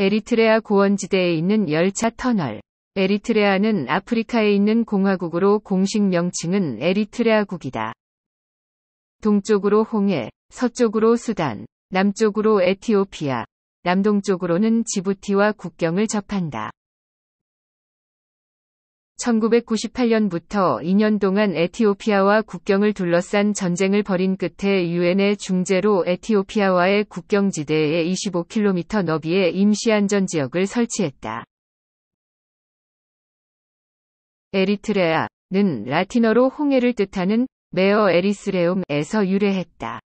에리트레아 고원지대에 있는 열차 터널. 에리트레아는 아프리카에 있는 공화국으로 공식 명칭은 에리트레아국이다. 동쪽으로 홍해, 서쪽으로 수단, 남쪽으로 에티오피아, 남동쪽으로는 지부티와 국경을 접한다. 1998년부터 2년 동안 에티오피아와 국경을 둘러싼 전쟁을 벌인 끝에 유엔의 중재로 에티오피아와의 국경지대에 25km 너비의 임시안전 지역을 설치했다. 에리트레아는 라틴어로 홍해를 뜻하는 메어 에리스레움에서 유래했다.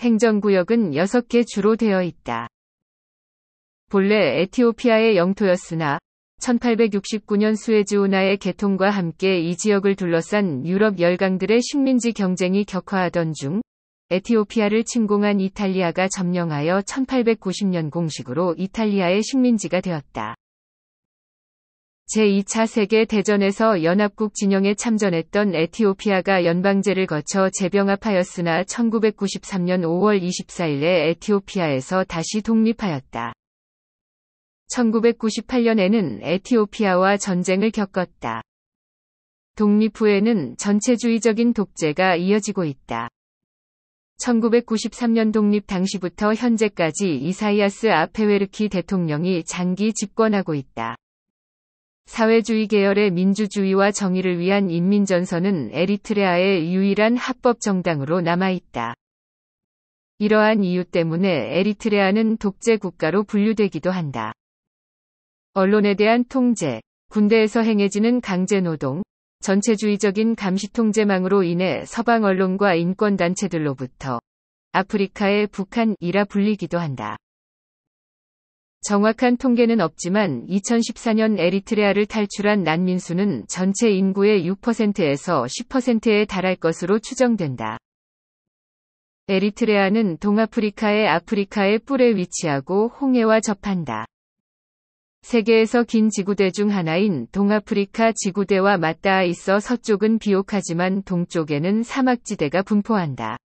행정구역은 6개 주로 되어 있다. 본래 에티오피아의 영토였으나 1869년 수에즈 운하의 개통과 함께 이 지역을 둘러싼 유럽 열강들의 식민지 경쟁이 격화하던 중 에티오피아를 침공한 이탈리아가 점령하여 1890년 공식으로 이탈리아의 식민지가 되었다. 제2차 세계 대전에서 연합국 진영에 참전했던 에티오피아가 연방제를 거쳐 재병합하였으나 1993년 5월 24일에 에티오피아에서 다시 독립하였다. 1998년에는 에티오피아와 전쟁을 겪었다. 독립 후에는 전체주의적인 독재가 이어지고 있다. 1993년 독립 당시부터 현재까지 이사이아스 아페웨르키 대통령이 장기 집권하고 있다. 사회주의 계열의 민주주의와 정의를 위한 인민전선은 에리트레아의 유일한 합법 정당으로 남아있다. 이러한 이유 때문에 에리트레아는 독재 국가로 분류되기도 한다. 언론에 대한 통제, 군대에서 행해지는 강제노동, 전체주의적인 감시통제망으로 인해 서방 언론과 인권단체들로부터 아프리카의 북한이라 불리기도 한다. 정확한 통계는 없지만 2014년 에리트레아를 탈출한 난민 수는 전체 인구의 6%에서 10%에 달할 것으로 추정된다. 에리트레아는 동아프리카의 아프리카의 뿔에 위치하고 홍해와 접한다. 세계에서 긴 지구대 중 하나인 동아프리카 지구대와 맞닿아 있어 서쪽은 비옥하지만 동쪽에는 사막지대가 분포한다.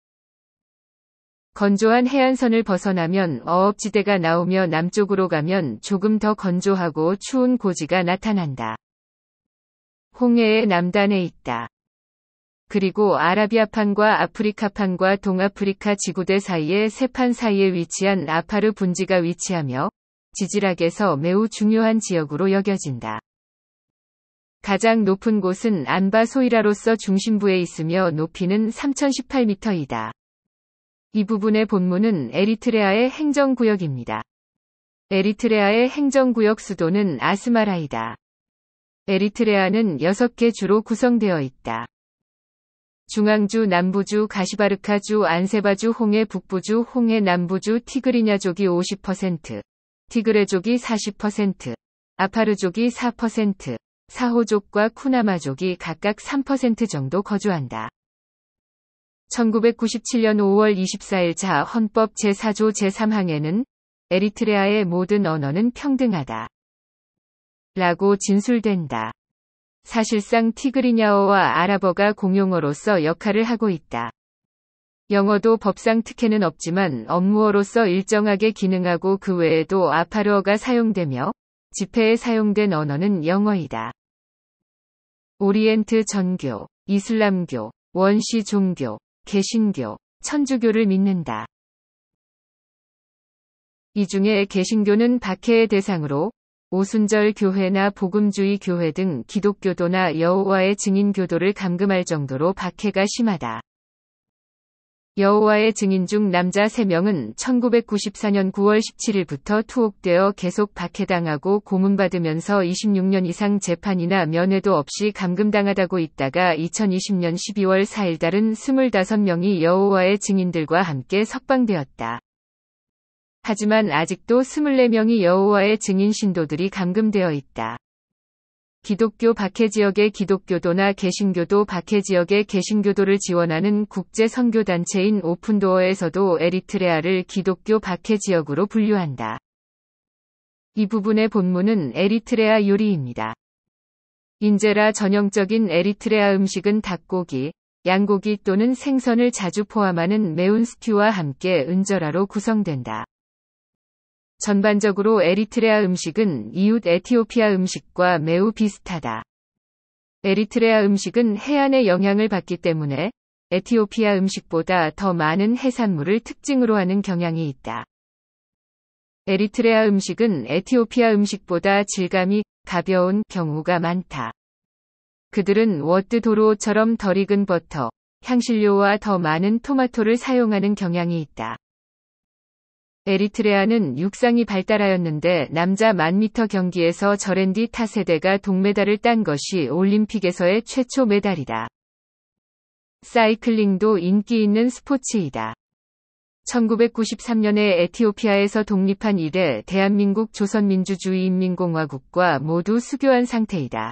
건조한 해안선을 벗어나면 어업지대가 나오며 남쪽으로 가면 조금 더 건조하고 추운 고지가 나타난다. 홍해의 남단에 있다. 그리고 아라비아판과 아프리카판과 동아프리카 지구대 사이의 세판 사이에 위치한 아파르 분지가 위치하며 지질학에서 매우 중요한 지역으로 여겨진다. 가장 높은 곳은 안바 소이라로서 중심부에 있으며 높이는 3018m이다. 이 부분의 본문은 에리트레아의 행정구역입니다. 에리트레아의 행정구역 수도는 아스마라이다. 에리트레아는 6개 주로 구성되어 있다. 중앙주 남부주 가시바르카주 안세바주 홍해 북부주 홍해 남부주 티그리냐족이 50%, 티그레족이 40%, 아파르족이 4%, 사호족과 쿠나마족이 각각 3% 정도 거주한다. 1997년 5월 24일 자 헌법 제4조 제3항에는 에리트레아의 모든 언어는 평등하다. 라고 진술된다. 사실상 티그리냐어와 아랍어가 공용어로서 역할을 하고 있다. 영어도 법상 특혜는 없지만 업무어로서 일정하게 기능하고 그 외에도 아파르어가 사용되며 집회에 사용된 언어는 영어이다. 오리엔트 전교, 이슬람교, 원시 종교, 개신교, 천주교를 믿는다. 이 중에 개신교는 박해의 대상으로 오순절 교회나 복음주의 교회 등 기독교도나 여호와의 증인 교도를 감금할 정도로 박해가 심하다. 여호와의 증인 중 남자 3명은 1994년 9월 17일부터 투옥되어 계속 박해당하고 고문받으면서 26년 이상 재판이나 면회도 없이 감금당하다고 있다가 2020년 12월 4일 달은 25명이 여호와의 증인들과 함께 석방되었다. 하지만 아직도 24명이 여호와의 증인 신도들이 감금되어 있다. 기독교 박해 지역의 기독교도나 개신교도 박해 지역의 개신교도를 지원하는 국제 선교 단체인 오픈도어에서도 에리트레아를 기독교 박해 지역으로 분류한다. 이 부분의 본문은 에리트레아 요리입니다. 인제라 전형적인 에리트레아 음식은 닭고기, 양고기 또는 생선을 자주 포함하는 매운 스튜와 함께 은절아로 구성된다. 전반적으로 에리트레아 음식은 이웃 에티오피아 음식과 매우 비슷하다. 에리트레아 음식은 해안의 영향을 받기 때문에 에티오피아 음식보다 더 많은 해산물을 특징으로 하는 경향이 있다. 에리트레아 음식은 에티오피아 음식보다 질감이 가벼운 경우가 많다. 그들은 워트 도로처럼 덜 익은 버터, 향신료와 더 많은 토마토를 사용하는 경향이 있다. 에리트레아는 육상이 발달하였는데 남자 1000m 경기에서 저렌디 타세대가 동메달을 딴 것이 올림픽에서의 최초 메달이다. 사이클링도 인기 있는 스포츠이다. 1993년에 에티오피아에서 독립한 이래 대한민국 조선민주주의인민공화국과 모두 수교한 상태이다.